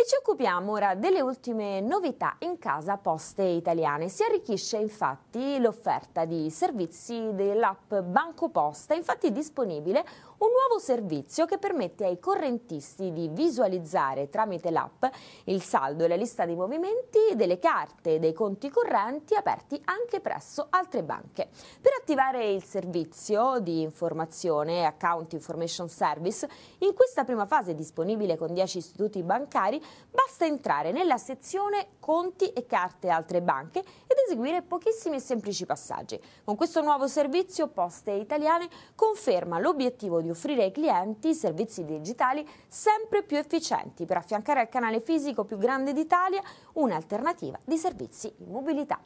E ci occupiamo ora delle ultime novità in casa poste italiane. Si arricchisce infatti l'offerta di servizi dell'app Banco Posta, infatti è disponibile un nuovo servizio che permette ai correntisti di visualizzare tramite l'app il saldo e la lista dei movimenti delle carte e dei conti correnti aperti anche presso altre banche. Per attivare il servizio di informazione Account Information Service, in questa prima fase disponibile con 10 istituti bancari, basta entrare nella sezione Conti e carte altre banche eseguire pochissimi e semplici passaggi. Con questo nuovo servizio Poste Italiane conferma l'obiettivo di offrire ai clienti servizi digitali sempre più efficienti per affiancare al canale fisico più grande d'Italia un'alternativa di servizi in mobilità.